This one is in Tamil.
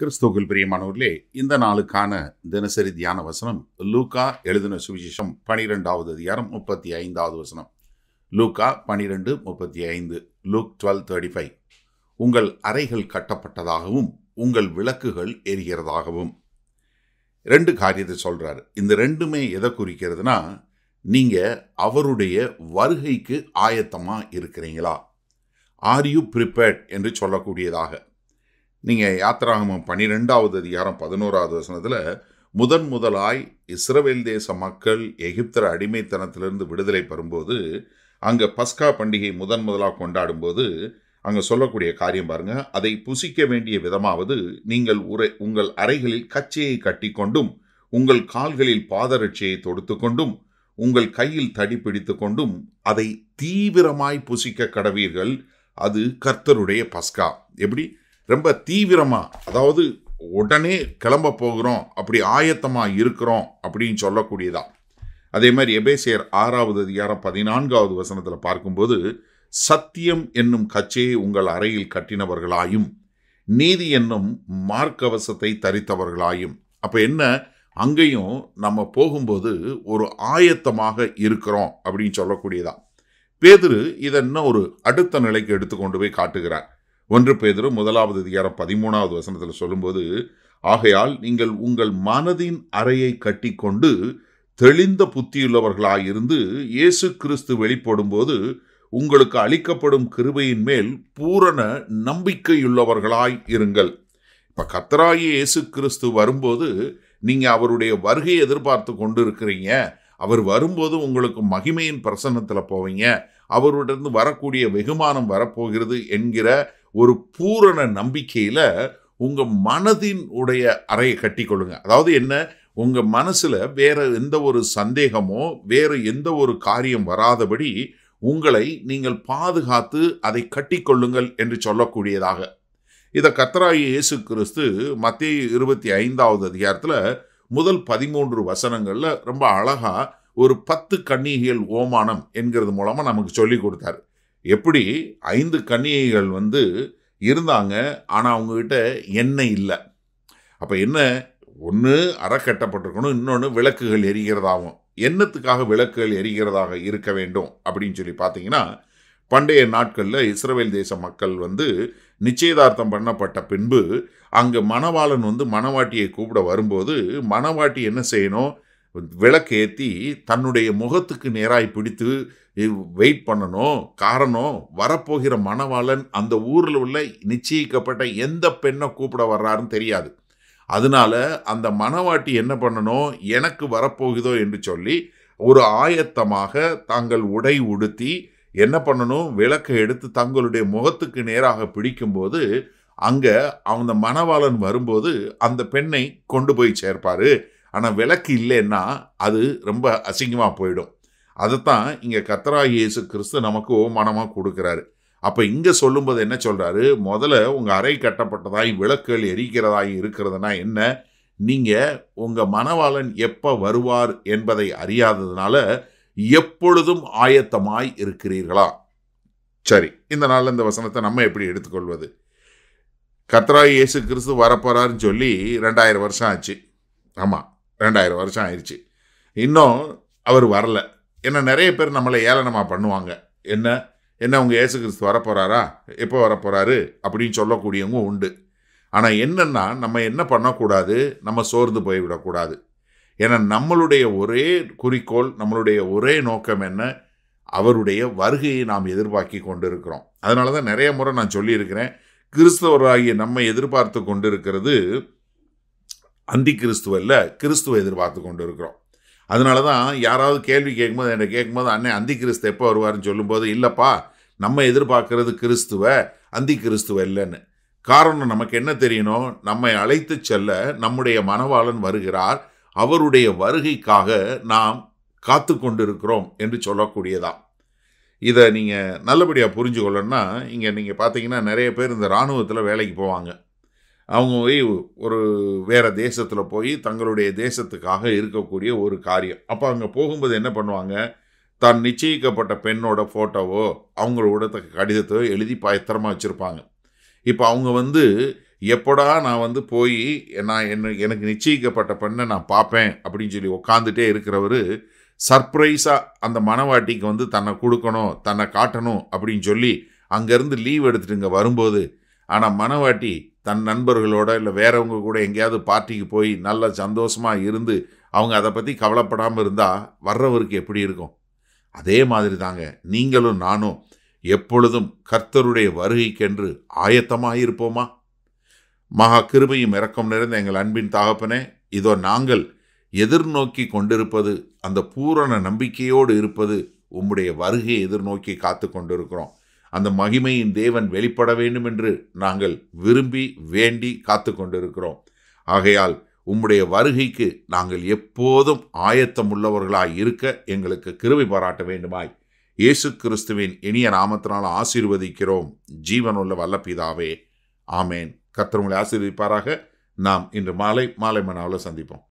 கிறிஸ்துவுக்குள் பிரியமானவர்களே இந்த நாளுக்கான தினசரி தியான வசனம் லூக்கா எழுதின சுவிசேஷம் பனிரெண்டாவது அதிகாரம் முப்பத்தி ஐந்தாவது வசனம் லூக்கா பனிரெண்டு முப்பத்தி ஐந்து லூக் டுவெல் தேர்ட்டி ஃபைவ் உங்கள் அறைகள் கட்டப்பட்டதாகவும் உங்கள் விளக்குகள் எரிகிறதாகவும் ரெண்டு காரியத்தை சொல்கிறார் இந்த ரெண்டுமே எதை குறிக்கிறதுனா நீங்கள் அவருடைய வருகைக்கு ஆயத்தமாக இருக்கிறீங்களா ஆர் யூ ப்ரிப்பேர்ட் என்று சொல்லக்கூடியதாக நீங்கள் யாத்திராகமம் பன்னிரெண்டாவது அதிகாரம் பதினோராவது வசனத்தில் முதன் முதலாய் இஸ்ரவேல் தேச மக்கள் எகிப்தர அடிமைத்தனத்திலிருந்து விடுதலை பெறும்போது அங்கே பஸ்கா பண்டிகை முதன் முதலாக கொண்டாடும்போது அங்கே சொல்லக்கூடிய காரியம் பாருங்கள் அதை புசிக்க வேண்டிய விதமாவது நீங்கள் உரை உங்கள் அறைகளில் கச்சையை கட்டிக்கொண்டும் உங்கள் கால்களில் பாதரட்சியை தொடுத்து கொண்டும் உங்கள் கையில் தடி பிடித்து கொண்டும் அதை தீவிரமாய் புசிக்க கடவீர்கள் அது கர்த்தருடைய பஸ்கா எப்படி ரொம்ப தீவிரமாக அதாவது உடனே கிளம்ப போகிறோம் அப்படி ஆயத்தமாக இருக்கிறோம் அப்படின்னு சொல்லக்கூடியதா அதே மாதிரி எபேசியர் ஆறாவது அதிகாரம் பதினான்காவது வசனத்தில் பார்க்கும்போது சத்தியம் என்னும் கச்சையை உங்கள் அறையில் கட்டினவர்களாயும் நீதி என்னும் மார்க்கவசத்தை தரித்தவர்களாயும் அப்போ என்ன அங்கேயும் நம்ம போகும்போது ஒரு ஆயத்தமாக இருக்கிறோம் அப்படின்னு சொல்லக்கூடியதான் பேதுரு இதை இன்னும் ஒரு அடுத்த நிலைக்கு எடுத்துக்கொண்டு போய் காட்டுகிறார் ஒன்று பேதரும் முதலாவது அதிகாரம் பதிமூணாவது வசனத்தில் சொல்லும்போது ஆகையால் நீங்கள் உங்கள் மனதின் அறையை கட்டிக்கொண்டு தெளிந்த புத்தியுள்ளவர்களாயிருந்து இயேசு கிறிஸ்து வெளிப்படும்போது உங்களுக்கு அளிக்கப்படும் கிருபையின் மேல் பூரண நம்பிக்கையுள்ளவர்களாய் இருங்கள் இப்போ கத்தராகி இயேசு கிறிஸ்து வரும்போது நீங்கள் அவருடைய வருகையை எதிர்பார்த்து கொண்டு இருக்கிறீங்க அவர் வரும்போது உங்களுக்கு மகிமையின் பிரசன்னத்தில் போவீங்க அவருடன் வரக்கூடிய வெகுமானம் வரப்போகிறது என்கிற ஒரு பூரண நம்பிக்கையில் உங்கள் மனதின் உடைய அறையை கொள்ளுங்க அதாவது என்ன உங்கள் மனசில் வேறு எந்த ஒரு சந்தேகமோ வேறு எந்த ஒரு காரியம் வராதபடி உங்களை நீங்கள் பாதுகாத்து அதை கட்டிக்கொள்ளுங்கள் என்று சொல்லக்கூடியதாக இதை கத்தராயி இயேசு கிறிஸ்து மத்திய இருபத்தி ஐந்தாவது அதிகாரத்தில் முதல் பதிமூன்று வசனங்களில் ரொம்ப அழகாக ஒரு பத்து கன்னிகைகள் ஓமானம் என்கிறது மூலமாக நமக்கு சொல்லி கொடுத்தாரு எப்படி ஐந்து கன்னிகைகள் வந்து இருந்தாங்க ஆனால் அவங்கக்கிட்ட எண்ணெய் இல்லை அப்போ என்ன ஒன்று அறக்கட்டப்பட்டிருக்கணும் இன்னொன்று விளக்குகள் எரிகிறதாகும் எண்ணத்துக்காக விளக்குகள் எரிகிறதாக இருக்க வேண்டும் அப்படின்னு சொல்லி பார்த்தீங்கன்னா பண்டைய நாட்களில் இஸ்ரேல் தேச மக்கள் வந்து நிச்சயதார்த்தம் பண்ணப்பட்ட பின்பு அங்கே மணவாளன் வந்து மணவாட்டியை கூப்பிட வரும்போது மணவாட்டி என்ன செய்யணும் விளக்கேற்றி தன்னுடைய முகத்துக்கு நேராய் பிடித்து வெயிட் பண்ணணும் காரணம் வரப்போகிற மணவாளன் அந்த ஊரில் உள்ள நிச்சயிக்கப்பட்ட எந்த பெண்ணை கூப்பிட வர்றாருன்னு தெரியாது அதனால அந்த மணவாட்டி என்ன பண்ணணும் எனக்கு வரப்போகுதோ என்று சொல்லி ஒரு ஆயத்தமாக தாங்கள் உடை உடுத்தி என்ன பண்ணணும் விளக்கை எடுத்து தங்களுடைய முகத்துக்கு நேராக பிடிக்கும்போது அங்கே அந்த மணவாளன் வரும்போது அந்த பெண்ணை கொண்டு போய் சேர்ப்பார் ஆனால் விளக்கு இல்லைன்னா அது ரொம்ப அசிங்கமாக போயிடும் அதைத்தான் இங்கே கத்தரா இயேசு கிறிஸ்து நமக்கு ஓமானமாக கொடுக்குறாரு அப்போ இங்கே சொல்லும்போது என்ன சொல்கிறாரு முதல்ல உங்கள் அறை கட்டப்பட்டதாய் விளக்குகள் எரிக்கிறதாய் இருக்கிறதுனா என்ன நீங்கள் உங்கள் மனவாளன் எப்போ வருவார் என்பதை அறியாததுனால எப்பொழுதும் ஆயத்தமாய் இருக்கிறீர்களா சரி இந்த நாளில் இந்த வசனத்தை நம்ம எப்படி எடுத்துக்கொள்வது கத்ரா இயேசு கிறிஸ்து வரப்போகிறாருன்னு சொல்லி ரெண்டாயிரம் வருஷம் ஆச்சு ஆமாம் ரெண்டாயிரம் வருஷம் ஆயிடுச்சு இன்னும் அவர் வரல ஏன்னா நிறைய பேர் நம்மளை ஏளனமாக பண்ணுவாங்க என்ன என்ன அவங்க ஏசு கிறிஸ்து வரப்போகிறாரா எப்போ வரப்போகிறாரு அப்படின்னு சொல்லக்கூடியவங்க உண்டு ஆனால் என்னென்னா நம்ம என்ன பண்ணக்கூடாது நம்ம சோர்ந்து போய்விடக்கூடாது ஏன்னா நம்மளுடைய ஒரே குறிக்கோள் நம்மளுடைய ஒரே நோக்கம் என்ன அவருடைய வருகையை நாம் எதிர்பார்க்கி கொண்டு இருக்கிறோம் அதனால தான் நிறைய முறை நான் சொல்லியிருக்கிறேன் கிறிஸ்தவராகிய நம்ம எதிர்பார்த்து கொண்டு இருக்கிறது அந்தி கிறிஸ்துவல்ல கிறிஸ்துவை எதிர்பார்த்து கொண்டு இருக்கிறோம் அதனால தான் யாராவது கேள்வி கேட்கும்போது என்னை கேட்கும்போது அண்ணன் அந்தி கிறிஸ்து எப்போ வருவார்னு சொல்லும்போது இல்லைப்பா நம்ம எதிர்பார்க்கறது கிறிஸ்துவ அந்தி கிறிஸ்துவ இல்லைன்னு காரணம் நமக்கு என்ன தெரியணும் நம்மை அழைத்து செல்ல நம்முடைய மனவாளன் வருகிறார் அவருடைய வருகைக்காக நாம் காத்து கொண்டிருக்கிறோம் என்று சொல்லக்கூடியதான் இதை நீங்கள் நல்லபடியாக புரிஞ்சு கொள்ளணும்னா இங்கே நீங்கள் பார்த்தீங்கன்னா நிறைய பேர் இந்த இராணுவத்தில் வேலைக்கு போவாங்க அவங்க போய் ஒரு வேறு தேசத்தில் போய் தங்களுடைய தேசத்துக்காக இருக்கக்கூடிய ஒரு காரியம் அப்போ அங்கே போகும்போது என்ன பண்ணுவாங்க தான் நிச்சயிக்கப்பட்ட பெண்ணோட ஃபோட்டோவோ அவங்களோட கடிதத்தையோ எழுதி பயத்திரமாக வச்சுருப்பாங்க இப்போ அவங்க வந்து எப்படா நான் வந்து போய் நான் என்ன எனக்கு நிச்சயிக்கப்பட்ட பெண்ணை நான் பார்ப்பேன் அப்படின்னு சொல்லி உக்காந்துட்டே இருக்கிறவர் சர்ப்ரைஸாக அந்த மனவாட்டிக்கு வந்து தன்னை கொடுக்கணும் தன்னை காட்டணும் அப்படின்னு சொல்லி அங்கேருந்து லீவ் எடுத்துகிட்டு இங்கே வரும்போது ஆனால் மனவாட்டி தன் நண்பர்களோட இல்லை வேறவங்க கூட எங்கேயாவது பார்ட்டிக்கு போய் நல்லா சந்தோஷமாக இருந்து அவங்க அதை பற்றி கவலைப்படாமல் இருந்தால் வர்றவருக்கு எப்படி இருக்கும் அதே மாதிரி தாங்க நீங்களும் நானும் எப்பொழுதும் கர்த்தருடைய வருகைக்கென்று ஆயத்தமாக இருப்போமா மகா கிருபையும் இறக்கம் நிறைந்த எங்கள் அன்பின் தாகப்பனே இதோ நாங்கள் எதிர்நோக்கி கொண்டிருப்பது அந்த பூரண நம்பிக்கையோடு இருப்பது உம்முடைய வருகையை எதிர்நோக்கி காத்து கொண்டிருக்கிறோம் அந்த மகிமையின் தேவன் வெளிப்பட வேண்டும் என்று நாங்கள் விரும்பி வேண்டி காத்து கொண்டிருக்கிறோம் ஆகையால் உம்முடைய வருகைக்கு நாங்கள் எப்போதும் ஆயத்தம் உள்ளவர்களாய் இருக்க எங்களுக்கு கிருவி பாராட்ட வேண்டுமாய் இயேசு கிறிஸ்துவின் இனிய நாமத்தினால் ஆசீர்வதிக்கிறோம் ஜீவனுள்ள வல்லப்பிதாவே ஆமேன் கத்திரவங்களை ஆசீர்வதிப்பாராக நாம் இன்று மாலை மாலை மனாவில் சந்திப்போம்